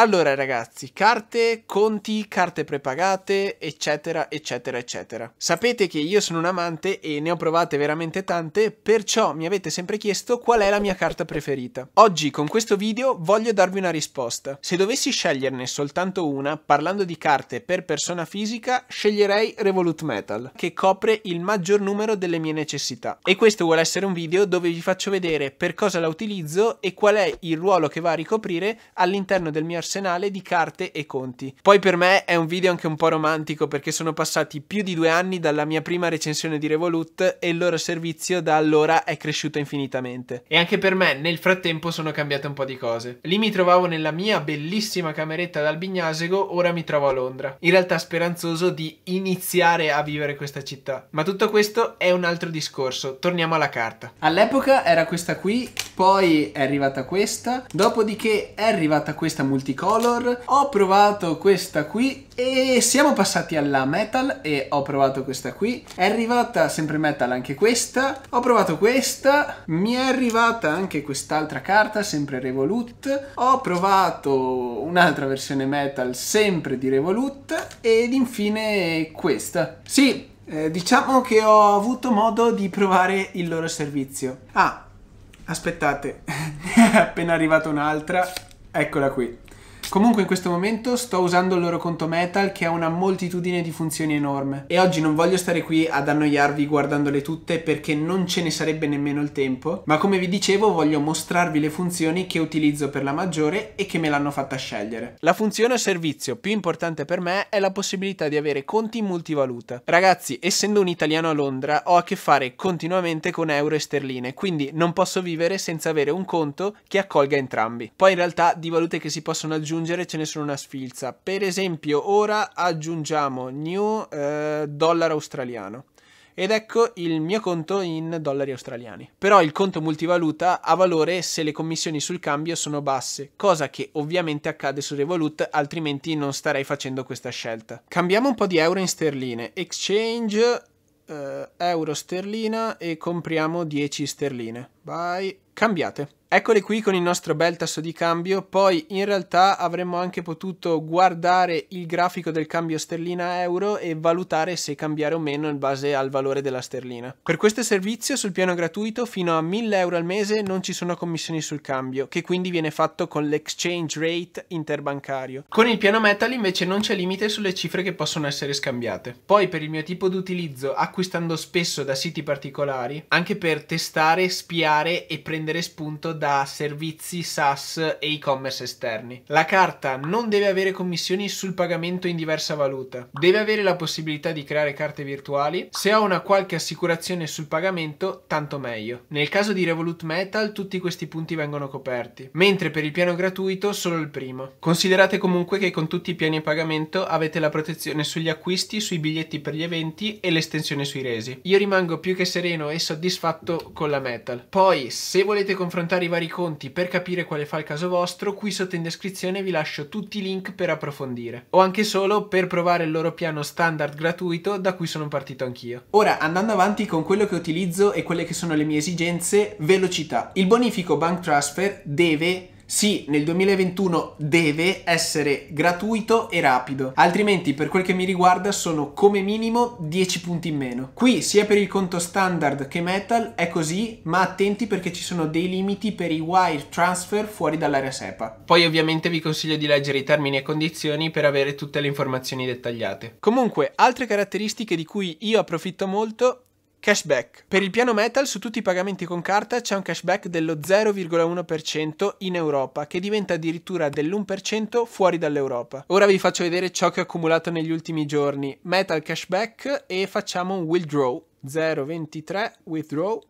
Allora ragazzi, carte, conti, carte prepagate, eccetera, eccetera, eccetera. Sapete che io sono un amante e ne ho provate veramente tante, perciò mi avete sempre chiesto qual è la mia carta preferita. Oggi con questo video voglio darvi una risposta. Se dovessi sceglierne soltanto una, parlando di carte per persona fisica, sceglierei Revolut Metal, che copre il maggior numero delle mie necessità. E questo vuole essere un video dove vi faccio vedere per cosa la utilizzo e qual è il ruolo che va a ricoprire all'interno del mio arsenale arsenale di carte e conti. Poi per me è un video anche un po' romantico perché sono passati più di due anni dalla mia prima recensione di Revolut e il loro servizio da allora è cresciuto infinitamente. E anche per me nel frattempo sono cambiate un po' di cose. Lì mi trovavo nella mia bellissima cameretta dal Bignasego, ora mi trovo a Londra. In realtà speranzoso di iniziare a vivere questa città. Ma tutto questo è un altro discorso, torniamo alla carta. All'epoca era questa qui, poi è arrivata questa, dopodiché è arrivata questa multicolore Technicolor. Ho provato questa qui e siamo passati alla metal e ho provato questa qui. È arrivata sempre metal anche questa. Ho provato questa. Mi è arrivata anche quest'altra carta, sempre Revolut. Ho provato un'altra versione metal, sempre di Revolut. Ed infine questa. Sì, eh, diciamo che ho avuto modo di provare il loro servizio. Ah, aspettate, è appena arrivata un'altra, eccola qui. Comunque in questo momento sto usando il loro conto Metal che ha una moltitudine di funzioni enorme e oggi non voglio stare qui ad annoiarvi guardandole tutte perché non ce ne sarebbe nemmeno il tempo, ma come vi dicevo voglio mostrarvi le funzioni che utilizzo per la maggiore e che me l'hanno fatta scegliere. La funzione o servizio più importante per me è la possibilità di avere conti in multivaluta. Ragazzi, essendo un italiano a Londra ho a che fare continuamente con euro e sterline, quindi non posso vivere senza avere un conto che accolga entrambi. Poi in realtà di valute che si possono aggiungere aggiungere ce ne sono una sfilza. Per esempio, ora aggiungiamo new eh, dollaro australiano. Ed ecco il mio conto in dollari australiani. Però il conto multivaluta ha valore se le commissioni sul cambio sono basse, cosa che ovviamente accade su Revolut, altrimenti non starei facendo questa scelta. Cambiamo un po' di euro in sterline. Exchange eh, euro sterlina e compriamo 10 sterline. Vai, cambiate. Eccole qui con il nostro bel tasso di cambio, poi in realtà avremmo anche potuto guardare il grafico del cambio sterlina-euro e valutare se cambiare o meno in base al valore della sterlina. Per questo servizio sul piano gratuito fino a 1000 euro al mese non ci sono commissioni sul cambio, che quindi viene fatto con l'exchange rate interbancario. Con il piano metal invece non c'è limite sulle cifre che possono essere scambiate. Poi per il mio tipo di utilizzo, acquistando spesso da siti particolari, anche per testare, spiare e prendere spunto da servizi SaaS e e-commerce esterni. La carta non deve avere commissioni sul pagamento in diversa valuta, deve avere la possibilità di creare carte virtuali, se ho una qualche assicurazione sul pagamento tanto meglio. Nel caso di Revolut Metal tutti questi punti vengono coperti, mentre per il piano gratuito solo il primo. Considerate comunque che con tutti i piani a pagamento avete la protezione sugli acquisti, sui biglietti per gli eventi e l'estensione sui resi. Io rimango più che sereno e soddisfatto con la Metal. Poi se volete confrontare i i vari conti per capire quale fa il caso vostro, qui sotto in descrizione vi lascio tutti i link per approfondire. O anche solo per provare il loro piano standard gratuito da cui sono partito anch'io. Ora, andando avanti con quello che utilizzo e quelle che sono le mie esigenze, velocità. Il bonifico Bank Transfer deve sì, nel 2021 deve essere gratuito e rapido, altrimenti per quel che mi riguarda sono come minimo 10 punti in meno. Qui sia per il conto standard che metal è così, ma attenti perché ci sono dei limiti per i wire transfer fuori dall'area SEPA. Poi ovviamente vi consiglio di leggere i termini e condizioni per avere tutte le informazioni dettagliate. Comunque, altre caratteristiche di cui io approfitto molto Cashback. Per il piano metal su tutti i pagamenti con carta c'è un cashback dello 0,1% in Europa, che diventa addirittura dell'1% fuori dall'Europa. Ora vi faccio vedere ciò che ho accumulato negli ultimi giorni. Metal cashback e facciamo un withdraw. 0,23 withdraw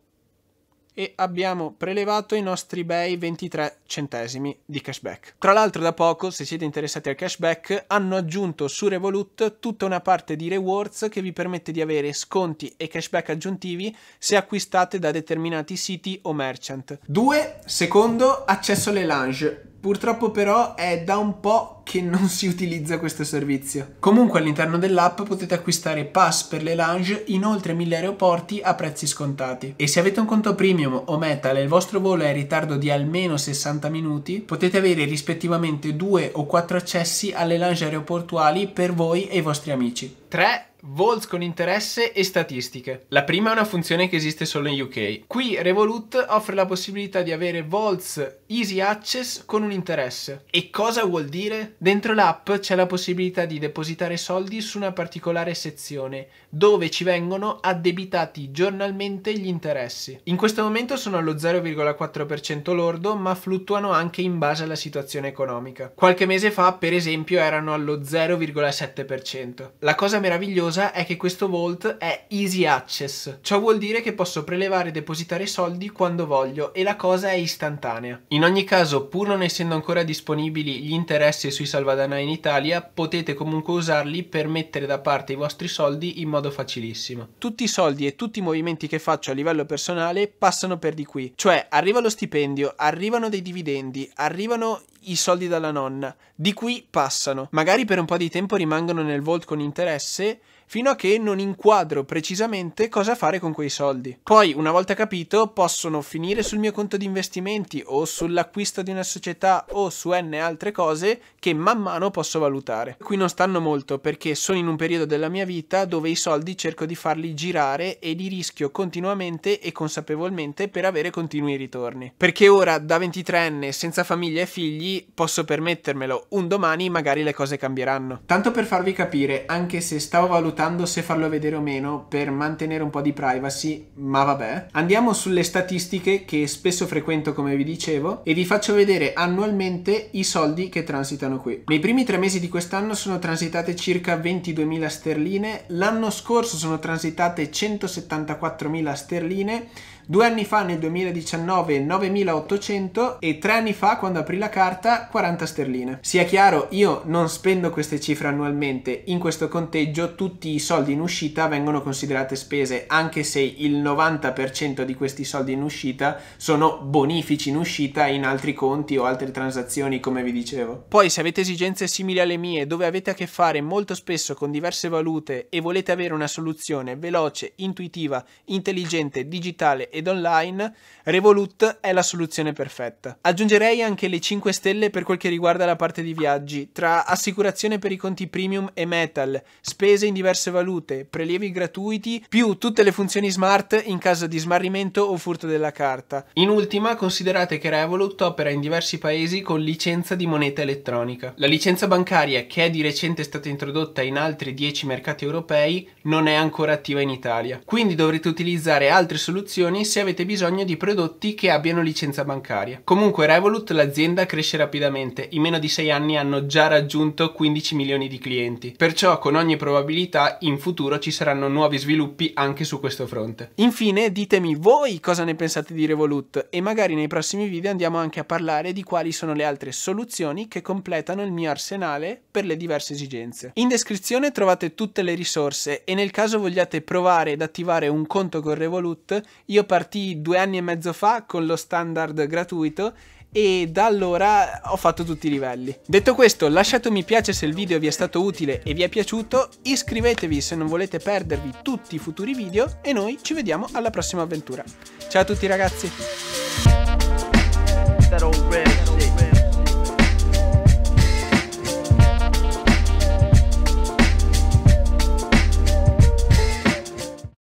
e abbiamo prelevato i nostri bei 23 centesimi di cashback. Tra l'altro da poco, se siete interessati al cashback, hanno aggiunto su Revolut tutta una parte di rewards che vi permette di avere sconti e cashback aggiuntivi se acquistate da determinati siti o merchant. 2. Secondo, accesso alle lounge Purtroppo però è da un po' che non si utilizza questo servizio. Comunque all'interno dell'app potete acquistare pass per le lounge in oltre 1000 aeroporti a prezzi scontati. E se avete un conto premium o metal e il vostro volo è in ritardo di almeno 60 minuti, potete avere rispettivamente 2 o 4 accessi alle lounge aeroportuali per voi e i vostri amici. 3. Volts con interesse e statistiche. La prima è una funzione che esiste solo in UK. Qui Revolut offre la possibilità di avere vols Easy Access con un interesse. E cosa vuol dire? Dentro l'app c'è la possibilità di depositare soldi su una particolare sezione, dove ci vengono addebitati giornalmente gli interessi. In questo momento sono allo 0,4% lordo, ma fluttuano anche in base alla situazione economica. Qualche mese fa, per esempio, erano allo 0,7%. La cosa meravigliosa è che questo vault è Easy Access. Ciò vuol dire che posso prelevare e depositare soldi quando voglio e la cosa è istantanea. In in ogni caso, pur non essendo ancora disponibili gli interessi sui salvadanai in Italia, potete comunque usarli per mettere da parte i vostri soldi in modo facilissimo. Tutti i soldi e tutti i movimenti che faccio a livello personale passano per di qui, cioè arriva lo stipendio, arrivano dei dividendi, arrivano i soldi dalla nonna, di qui passano. Magari per un po' di tempo rimangono nel vault con interesse fino a che non inquadro precisamente cosa fare con quei soldi. Poi, una volta capito, possono finire sul mio conto di investimenti o sull'acquisto di una società o su n altre cose che man mano posso valutare. Qui non stanno molto perché sono in un periodo della mia vita dove i soldi cerco di farli girare e li rischio continuamente e consapevolmente per avere continui ritorni. Perché ora, da 23enne, senza famiglia e figli, posso permettermelo. Un domani magari le cose cambieranno. Tanto per farvi capire, anche se stavo valutando valutando se farlo vedere o meno per mantenere un po' di privacy, ma vabbè. Andiamo sulle statistiche che spesso frequento come vi dicevo e vi faccio vedere annualmente i soldi che transitano qui. Nei primi tre mesi di quest'anno sono transitate circa 22.000 sterline, l'anno scorso sono transitate 174.000 sterline, Due anni fa, nel 2019, 9.800 e tre anni fa, quando aprì la carta, 40 sterline. Sia chiaro, io non spendo queste cifre annualmente. In questo conteggio tutti i soldi in uscita vengono considerate spese, anche se il 90% di questi soldi in uscita sono bonifici in uscita in altri conti o altre transazioni, come vi dicevo. Poi, se avete esigenze simili alle mie, dove avete a che fare molto spesso con diverse valute e volete avere una soluzione veloce, intuitiva, intelligente, digitale e ed online, Revolut è la soluzione perfetta. Aggiungerei anche le 5 stelle per quel che riguarda la parte di viaggi, tra assicurazione per i conti premium e metal, spese in diverse valute, prelievi gratuiti, più tutte le funzioni smart in caso di smarrimento o furto della carta. In ultima, considerate che Revolut opera in diversi paesi con licenza di moneta elettronica. La licenza bancaria, che è di recente stata introdotta in altri 10 mercati europei, non è ancora attiva in Italia. Quindi dovrete utilizzare altre soluzioni se avete bisogno di prodotti che abbiano licenza bancaria. Comunque Revolut, l'azienda, cresce rapidamente, in meno di 6 anni hanno già raggiunto 15 milioni di clienti, perciò con ogni probabilità in futuro ci saranno nuovi sviluppi anche su questo fronte. Infine ditemi voi cosa ne pensate di Revolut e magari nei prossimi video andiamo anche a parlare di quali sono le altre soluzioni che completano il mio arsenale per le diverse esigenze. In descrizione trovate tutte le risorse e nel caso vogliate provare ad attivare un conto con Revolut io parlo partì due anni e mezzo fa con lo standard gratuito e da allora ho fatto tutti i livelli. Detto questo lasciate un mi piace se il video vi è stato utile e vi è piaciuto, iscrivetevi se non volete perdervi tutti i futuri video e noi ci vediamo alla prossima avventura. Ciao a tutti ragazzi!